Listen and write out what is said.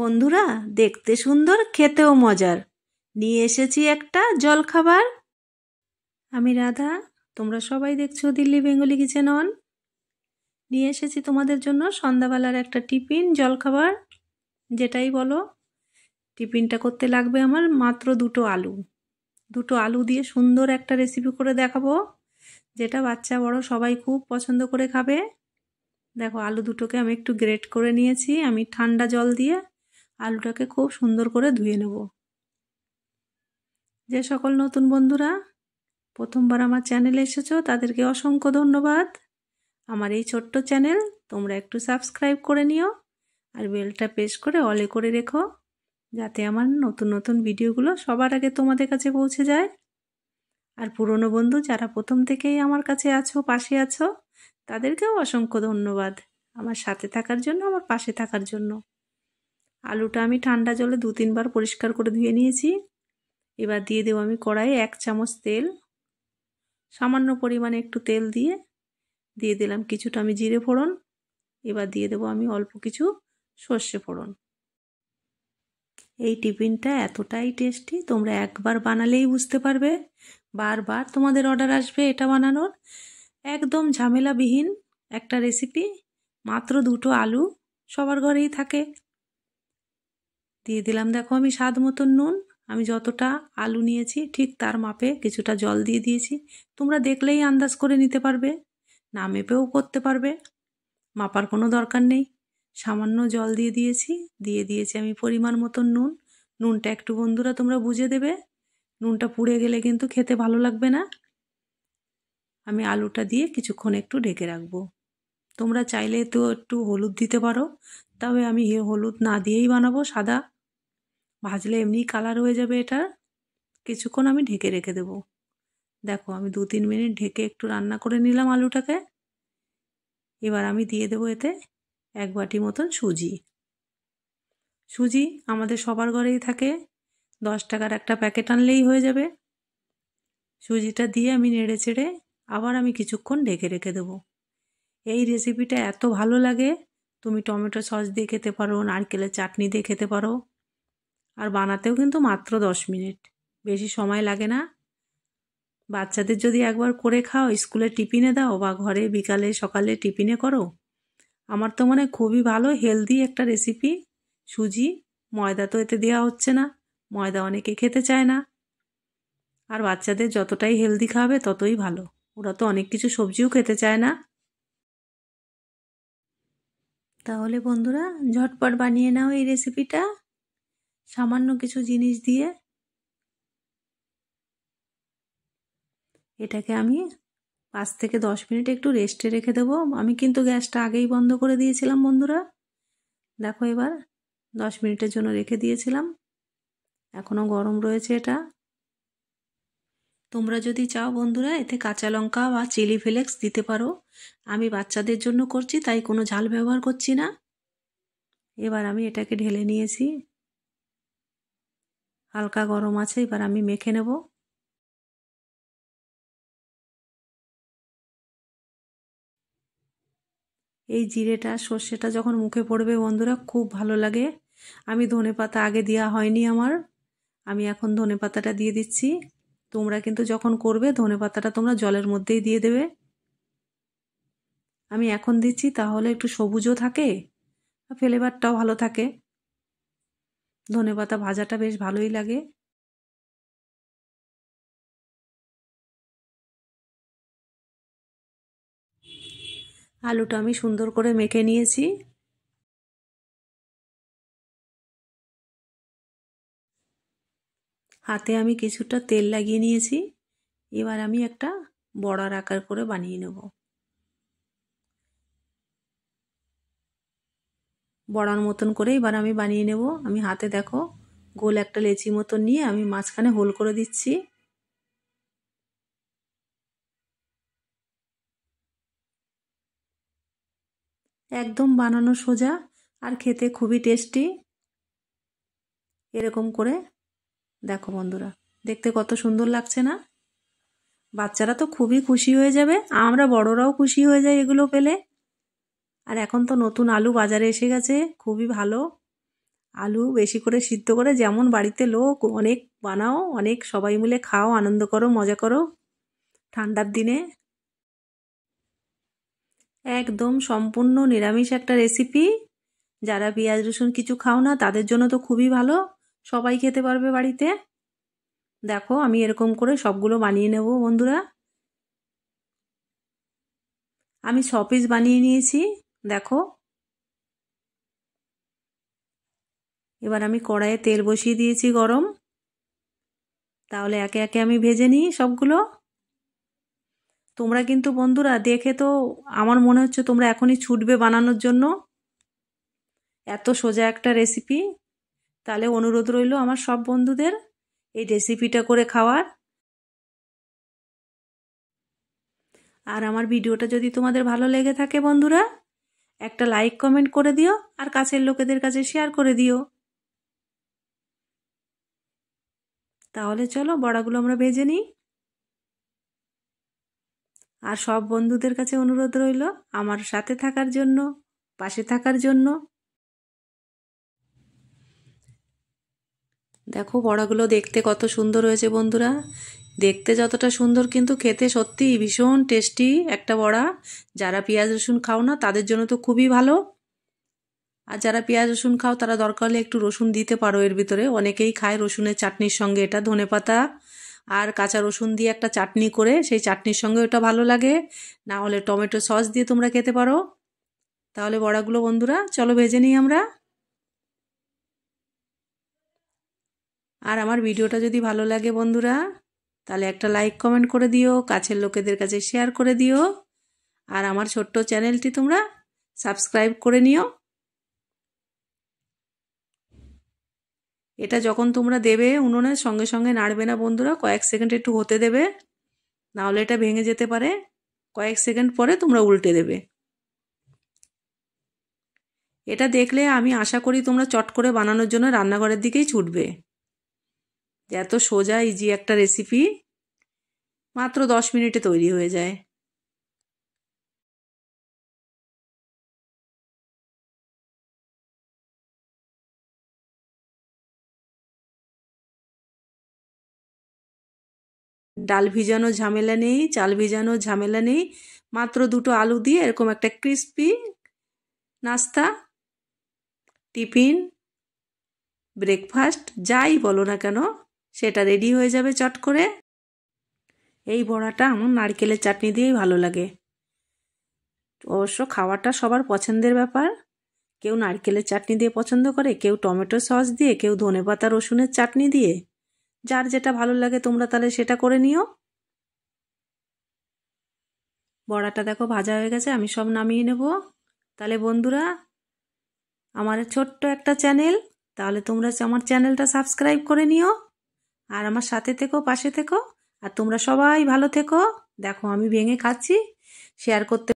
বন্ধুরা দেখতে সুন্দর খেতেও মজার নিয়ে এসেছি একটা জলখাবার আমি রাধা তোমরা সবাই দেখছো দিল্লি বেঙ্গলি কিচেন অন নিয়ে এসেছি তোমাদের জন্য সন্ধ্যাবেলার একটা টিফিন জলখাবার যেটাই বলো টিফিনটা করতে লাগবে আমার মাত্র দুটো আলু দুটো আলু দিয়ে সুন্দর একটা রেসিপি করে দেখাবো যেটা বাচ্চা বড় সবাই খুব পছন্দ করে খাবে দেখো আলু দুটোকে আমি একটু গ্রেট করে নিয়েছি আমি ঠান্ডা জল দিয়ে আলুটাকে খুব সুন্দর করে ধুয়ে নেব যে সকল নতুন বন্ধুরা প্রথমবার আমার চ্যানেলে এসেছো তাদেরকে অসংখ্য ধন্যবাদ আমার এই ছোট্ট চ্যানেল তোমরা একটু সাবস্ক্রাইব করে নিও আর বেলটা পেশ করে অলে করে রেখো যাতে আমার নতুন নতুন ভিডিওগুলো সবার আগে তোমাদের কাছে পৌঁছে যায় আর পুরনো বন্ধু যারা প্রথম থেকেই আমার কাছে আছো পাশে আছো তাদেরকেও অসংখ্য ধন্যবাদ আমার সাথে থাকার জন্য আমার পাশে থাকার জন্য আলুটা আমি ঠান্ডা জলে দু তিনবার পরিষ্কার করে ধুয়ে নিয়েছি এবার দিয়ে দেবো আমি কড়াইয়ে এক চামচ তেল সামান্য পরিমাণে একটু তেল দিয়ে দিয়ে দিলাম কিছুটা আমি জিরে ফোড়ন এবার দিয়ে দেবো আমি অল্প কিছু সর্ষে ফোড়ন এই টিফিনটা এতটাই টেস্টি তোমরা একবার বানালেই বুঝতে পারবে বারবার তোমাদের অর্ডার আসবে এটা বানানোর একদম ঝামেলাবিহীন একটা রেসিপি মাত্র দুটো আলু সবার ঘরেই থাকে দিয়ে দিলাম দেখো আমি স্বাদ মতন নুন আমি যতটা আলু নিয়েছি ঠিক তার মাপে কিছুটা জল দিয়ে দিয়েছি তোমরা দেখলেই আন্দাজ করে নিতে পারবে না মেপেও করতে পারবে মাপার কোনো দরকার নেই সামান্য জল দিয়ে দিয়েছি দিয়ে দিয়েছি আমি পরিমাণ মতন নুন নুনটা একটু বন্ধুরা তোমরা বুঝে দেবে নুনটা পুড়ে গেলে কিন্তু খেতে ভালো লাগবে না আমি আলুটা দিয়ে কিছুক্ষণ একটু ঢেকে রাখবো তোমরা চাইলে তো একটু হলুদ দিতে পারো তবে আমি হলুদ না দিয়েই বানাবো সাদা ভাজলে এমনি কালার হয়ে যাবে এটা কিছুক্ষণ আমি ঢেকে রেখে দেব দেখো আমি দু তিন মিনিট ঢেকে একটু রান্না করে নিলাম আলুটাকে এবার আমি দিয়ে দেবো এতে এক বাটি মতন সুজি সুজি আমাদের সবার ঘরেই থাকে দশ টাকার একটা প্যাকেট আনলেই হয়ে যাবে সুজিটা দিয়ে আমি নেড়ে চেড়ে আবার আমি কিছুক্ষণ ঢেকে রেখে দেবো এই রেসিপিটা এত ভালো লাগে তুমি টমেটো সস দিয়ে খেতে পারো নারকেলের চাটনি দিয়ে খেতে পারো আর বানাতেও কিন্তু মাত্র দশ মিনিট বেশি সময় লাগে না বাচ্চাদের যদি একবার করে খাও স্কুলে টিফিনে দাও বা ঘরে বিকালে সকালে টিফিনে করো আমার তো মনে খুবই ভালো হেলদি একটা রেসিপি সুজি ময়দা তো এতে দেওয়া হচ্ছে না ময়দা অনেকে খেতে চায় না আর বাচ্চাদের যতটাই হেলদি খাবে ততই ভালো ওরা তো অনেক কিছু সবজিও খেতে চায় না তাহলে বন্ধুরা ঝটপট বানিয়ে নাও এই রেসিপিটা সামান্য কিছু জিনিস দিয়ে এটাকে আমি পাঁচ থেকে দশ মিনিট একটু রেস্টে রেখে দেবো আমি কিন্তু গ্যাসটা আগেই বন্ধ করে দিয়েছিলাম বন্ধুরা দেখো এবার দশ মিনিটের জন্য রেখে দিয়েছিলাম এখনও গরম রয়েছে এটা তোমরা যদি চাও বন্ধুরা এতে কাঁচা লঙ্কা বা চিলি ফ্লেক্স দিতে পারো আমি বাচ্চাদের জন্য করছি তাই কোনো ঝাল ব্যবহার করছি না এবার আমি এটাকে ঢেলে নিয়েছি হালকা গরম আছে এবার আমি মেখে নেব এই জিরেটা সর্ষেটা যখন মুখে পড়বে বন্ধুরা খুব ভালো লাগে আমি ধনে পাতা আগে দেওয়া হয়নি আমার আমি এখন ধনে পাতাটা দিয়ে দিচ্ছি তোমরা কিন্তু যখন করবে ধনে পাতাটা তোমরা জলের মধ্যেই দিয়ে দেবে আমি এখন দিচ্ছি তাহলে একটু সবুজও থাকে ফ্লেভারটাও ভালো থাকে ধনেপাতা ভাজাটা বেশ ভালোই লাগে আলুটা আমি সুন্দর করে মেখে নিয়েছি হাতে আমি কিছুটা তেল লাগিয়ে নিয়েছি এবার আমি একটা বড়ার আকার করে বানিয়ে নেবো বড়ার মতন করে এবার আমি বানিয়ে নেব আমি হাতে দেখো গোল একটা লেচি মতন নিয়ে আমি মাঝখানে হোল করে দিচ্ছি একদম বানানো সোজা আর খেতে খুবই টেস্টি এরকম করে দেখো বন্ধুরা দেখতে কত সুন্দর লাগছে না বাচ্চারা তো খুবই খুশি হয়ে যাবে আমরা বড়রাও খুশি হয়ে যাই এগুলো পেলে আর এখন তো নতুন আলু বাজারে এসে গেছে খুবই ভালো আলু বেশি করে সিদ্ধ করে যেমন বাড়িতে লোক অনেক বানাও অনেক সবাই মিলে খাও আনন্দ করো মজা করো ঠান্ডার দিনে একদম সম্পূর্ণ নিরামিষ একটা রেসিপি যারা পেঁয়াজ রসুন কিছু খাও না তাদের জন্য তো খুবই ভালো সবাই খেতে পারবে বাড়িতে দেখো আমি এরকম করে সবগুলো বানিয়ে নেব বন্ধুরা আমি ছ পিস বানিয়ে নিয়েছি দেখো এবার আমি কড়াইয়ে তেল বসিয়ে দিয়েছি গরম তাহলে একে একে আমি ভেজে নিই সবগুলো তোমরা কিন্তু বন্ধুরা দেখে তো আমার মনে হচ্ছে তোমরা এখনই ছুটবে বানানোর জন্য এত সোজা একটা রেসিপি তাহলে অনুরোধ রইল আমার সব বন্ধুদের এই রেসিপিটা করে খাওয়ার আর আমার ভিডিওটা যদি তোমাদের ভালো লেগে থাকে বন্ধুরা একটা লাইক কমেন্ট করে দিও আর কাছের লোকেদের কাছে শেয়ার করে দিও তাহলে চলো বড়াগুলো আমরা ভেজে নিই আর সব বন্ধুদের কাছে অনুরোধ রইল আমার সাথে থাকার জন্য পাশে থাকার জন্য দেখো বড়াগুলো দেখতে কত সুন্দর হয়েছে বন্ধুরা দেখতে যতটা সুন্দর কিন্তু খেতে সত্যি ভীষণ টেস্টি একটা বড়া যারা পেঁয়াজ রসুন খাও না তাদের জন্য তো খুবই ভালো আর যারা পেঁয়াজ রসুন খাও তারা দরকার হলে একটু রসুন দিতে পারো এর ভিতরে অনেকেই খায় রসুনের চাটনির সঙ্গে এটা ধনে পাতা আর কাঁচা রসুন দিয়ে একটা চাটনি করে সেই চাটনির সঙ্গে ওটা ভালো লাগে না হলে টমেটো সস দিয়ে তোমরা খেতে পারো তাহলে বড়াগুলো বন্ধুরা চলো ভেজে নিই আমরা আর আমার ভিডিওটা যদি ভালো লাগে বন্ধুরা তাহলে একটা লাইক কমেন্ট করে দিও কাছের লোকেদের কাছে শেয়ার করে দিও আর আমার ছোট্ট চ্যানেলটি তোমরা সাবস্ক্রাইব করে নিও এটা যখন তোমরা দেবে উনুনে সঙ্গে সঙ্গে নাড়বে না বন্ধুরা কয়েক সেকেন্ড একটু হতে দেবে নাহলে এটা ভেঙে যেতে পারে কয়েক সেকেন্ড পরে তোমরা উল্টে দেবে এটা দেখলে আমি আশা করি তোমরা চট করে বানানোর জন্য রান্নাঘরের দিকেই ছুটবে এত সোজা ইজি একটা রেসিপি মাত্র দশ মিনিটে তৈরি হয়ে যায় ডাল ভিজানো ঝামেলা নেই চাল ভিজানো ঝামেলা নেই মাত্র দুটো আলু দিয়ে এরকম একটা ক্রিস্পি নাস্তা টিফিন ব্রেকফাস্ট যাই বলো না কেন সেটা রেডি হয়ে যাবে চট করে এই বড়াটা আমার নারকেলের চাটনি দিয়েই ভালো লাগে অবশ্য খাওয়াটা সবার পছন্দের ব্যাপার কেউ নারকেলের চাটনি দিয়ে পছন্দ করে কেউ টমেটো সস দিয়ে কেউ ধনে পাতা রসুনের চাটনি দিয়ে যার যেটা ভালো লাগে তোমরা তাহলে সেটা করে নিও বড়াটা দেখো ভাজা হয়ে গেছে আমি সব নামিয়ে নেব তাহলে বন্ধুরা আমার ছোট্ট একটা চ্যানেল তাহলে তোমরা আমার চ্যানেলটা সাবস্ক্রাইব করে নিও আর আমার সাথে থেকো পাশে থেকো আর তোমরা সবাই ভালো থেকো দেখো আমি ভেঙে খাচ্ছি শেয়ার করতে